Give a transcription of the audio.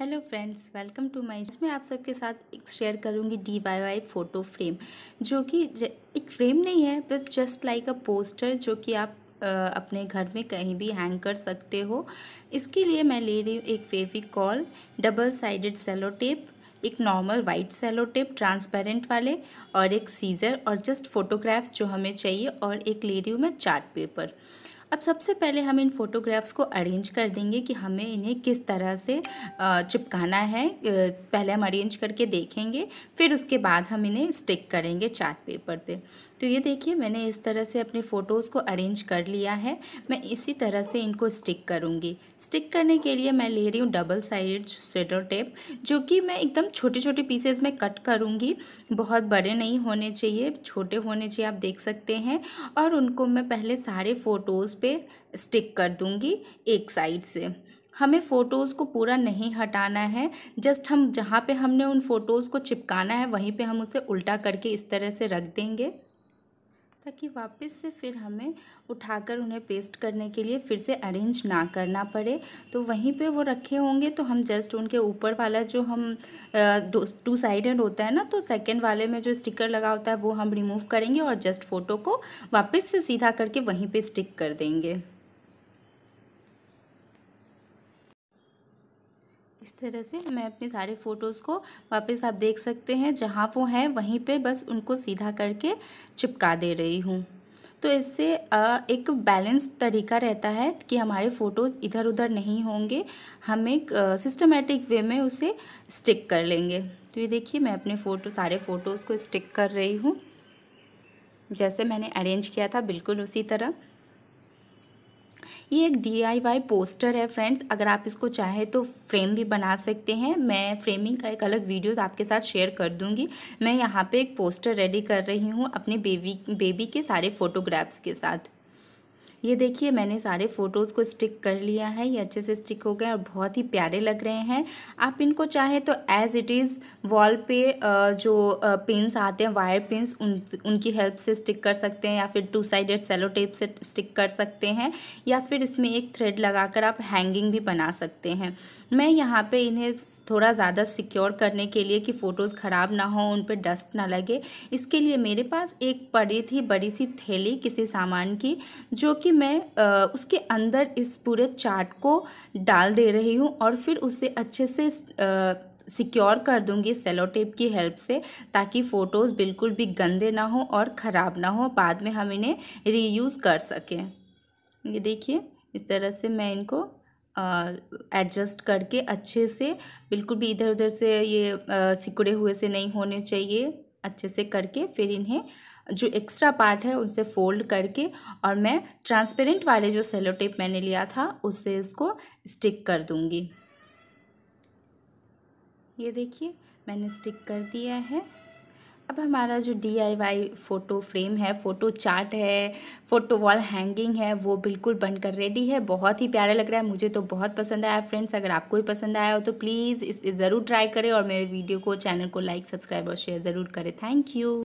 hello friends welcome to my मैं आप सबके साथ एक शेयर करूंगी D I Y photo frame जो कि एक फ्रेम नहीं है बस जस्ट लाइक अ पोस्टर जो कि आप आ, अपने घर में कहीं भी हैंग कर सकते हो इसके लिए मैं ले रही हूँ एक Fevicol double sided cello tape एक normal white cello tape transparent वाले और एक सीज़र और जस्ट फोटोग्राफ्स जो हमें चाहिए और एक ले रही हूँ मैं चार्ट पेपर अब सबसे पहले हम इन फ़ोटोग्राफ्स को अरेंज कर देंगे कि हमें इन्हें किस तरह से चिपकाना है पहले हम अरेंज करके देखेंगे फिर उसके बाद हम इन्हें स्टिक करेंगे चार्ट पेपर पे तो ये देखिए मैंने इस तरह से अपने फ़ोटोज़ को अरेंज कर लिया है मैं इसी तरह से इनको स्टिक करूँगी स्टिक करने के लिए मैं ले रही हूँ डबल साइड सेडो टेप जो कि मैं एकदम छोटे छोटे पीसेज में कट करूँगी बहुत बड़े नहीं होने चाहिए छोटे होने चाहिए आप देख सकते हैं और उनको मैं पहले सारे फ़ोटोज़ पे स्टिक कर दूँगी एक साइड से हमें फ़ोटोज़ को पूरा नहीं हटाना है जस्ट हम जहाँ पे हमने उन फ़ोटोज़ को चिपकाना है वहीं पे हम उसे उल्टा करके इस तरह से रख देंगे ताकि वापस से फिर हमें उठाकर उन्हें पेस्ट करने के लिए फिर से अरेंज ना करना पड़े तो वहीं पे वो रखे होंगे तो हम जस्ट उनके ऊपर वाला जो हम टू साइडेड होता है ना तो सेकंड वाले में जो स्टिकर लगा होता है वो हम रिमूव करेंगे और जस्ट फ़ोटो को वापस से सीधा करके वहीं पे स्टिक कर देंगे इस तरह से मैं अपने सारे फ़ोटोज़ को वापस आप देख सकते हैं जहाँ वो हैं वहीं पे बस उनको सीधा करके चिपका दे रही हूँ तो इससे एक बैलेंस तरीका रहता है कि हमारे फ़ोटोज़ इधर उधर नहीं होंगे हम एक सिस्टमेटिक वे में उसे स्टिक कर लेंगे तो ये देखिए मैं अपने फ़ोटो सारे फ़ोटोज़ को स्टिक कर रही हूँ जैसे मैंने अरेंज किया था बिल्कुल उसी तरह ये एक डीआईवाई पोस्टर है फ्रेंड्स अगर आप इसको चाहे तो फ्रेम भी बना सकते हैं मैं फ्रेमिंग का एक अलग वीडियोस आपके साथ शेयर कर दूंगी मैं यहाँ पे एक पोस्टर रेडी कर रही हूँ अपने बेबी बेबी के सारे फोटोग्राफ्स के साथ ये देखिए मैंने सारे फ़ोटोज़ को स्टिक कर लिया है ये अच्छे से स्टिक हो गए और बहुत ही प्यारे लग रहे हैं आप इनको चाहे तो एज़ इट इज़ वॉल पे जो पिंस आते हैं वायर पिंस उन उनकी हेल्प से स्टिक कर सकते हैं या फिर टू साइडेड सेलो टेप से स्टिक कर सकते हैं या फिर इसमें एक थ्रेड लगाकर आप हैंगिंग भी बना सकते हैं मैं यहाँ पे इन्हें थोड़ा ज़्यादा सिक्योर करने के लिए कि फ़ोटोज़ ख़राब ना हो उन पर डस्ट ना लगे इसके लिए मेरे पास एक पड़ी थी बड़ी सी थैली किसी सामान की जो कि मैं उसके अंदर इस पूरे चाट को डाल दे रही हूँ और फिर उसे अच्छे से सिक्योर कर दूंगी सेलो टेप की हेल्प से ताकि फ़ोटोज़ बिल्कुल भी गंदे ना हो और ख़राब ना हो बाद में हम इन्हें रीयूज़ कर सकें ये देखिए इस तरह से मैं इनको एडजस्ट करके अच्छे से बिल्कुल भी इधर उधर से ये सिकुड़े हुए से नहीं होने चाहिए अच्छे से करके फिर इन्हें जो एक्स्ट्रा पार्ट है उसे फोल्ड करके और मैं ट्रांसपेरेंट वाले जो सेलो टेप मैंने लिया था उससे इसको स्टिक कर दूंगी ये देखिए मैंने स्टिक कर दिया है अब हमारा जो D I Y photo frame है फ़ोटो चार्ट है फ़ोटो वॉल हैंगिंग है वो बिल्कुल बनकर रेडी है बहुत ही प्यारा लग रहा है मुझे तो बहुत पसंद आया फ्रेंड्स अगर आपको भी पसंद आया हो तो प्लीज़ इस ज़रूर ट्राई करें और मेरे वीडियो को चैनल को लाइक सब्सक्राइब और शेयर ज़रूर करें थैंक यू